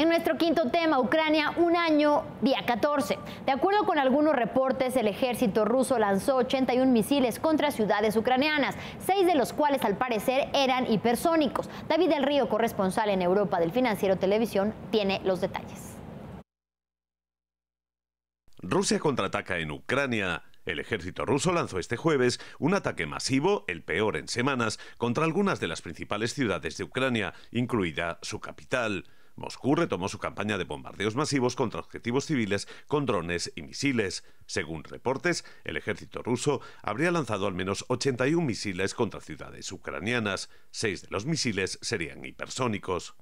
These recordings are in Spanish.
En nuestro quinto tema, Ucrania, un año, día 14. De acuerdo con algunos reportes, el ejército ruso lanzó 81 misiles contra ciudades ucranianas, seis de los cuales al parecer eran hipersónicos. David El Río, corresponsal en Europa del Financiero Televisión, tiene los detalles. Rusia contraataca en Ucrania. El ejército ruso lanzó este jueves un ataque masivo, el peor en semanas, contra algunas de las principales ciudades de Ucrania, incluida su capital. Moscú retomó su campaña de bombardeos masivos contra objetivos civiles con drones y misiles. Según reportes, el ejército ruso habría lanzado al menos 81 misiles contra ciudades ucranianas. Seis de los misiles serían hipersónicos.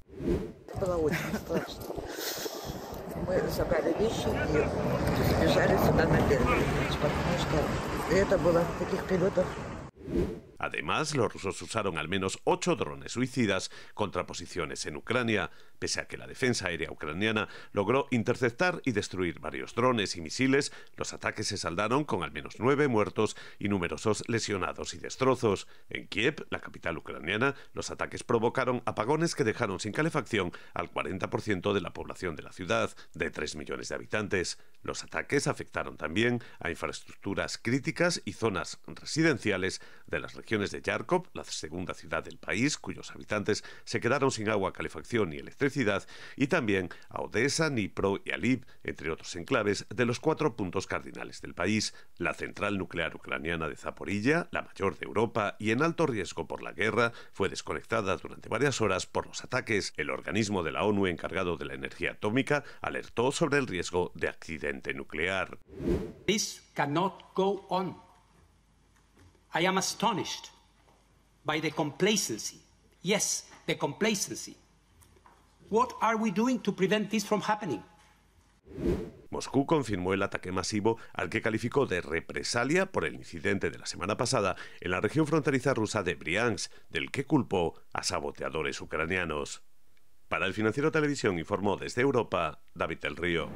Además, los rusos usaron al menos ocho drones suicidas contra posiciones en Ucrania, pese a que la defensa aérea ucraniana logró interceptar y destruir varios drones y misiles, los ataques se saldaron con al menos nueve muertos y numerosos lesionados y destrozos. En Kiev, la capital ucraniana, los ataques provocaron apagones que dejaron sin calefacción al 40% de la población de la ciudad, de 3 millones de habitantes. Los ataques afectaron también a infraestructuras críticas y zonas residenciales de las regiones regiones de Yarkov, la segunda ciudad del país, cuyos habitantes se quedaron sin agua, calefacción y electricidad, y también a Odessa, Dnipro y Alib... entre otros enclaves de los cuatro puntos cardinales del país, la central nuclear ucraniana de Zaporilla, la mayor de Europa y en alto riesgo por la guerra, fue desconectada durante varias horas por los ataques. El organismo de la ONU encargado de la energía atómica alertó sobre el riesgo de accidente nuclear. I am astonished by the complacency. Yes, the complacency. What are we doing to prevent this from happening? Moscú confirmó el ataque masivo al que calificó de represalia por el incidente de la semana pasada en la región fronteriza rusa de Briansk, del que culpó a saboteadores ucranianos. Para el Financiero Televisión informó desde Europa David del Río.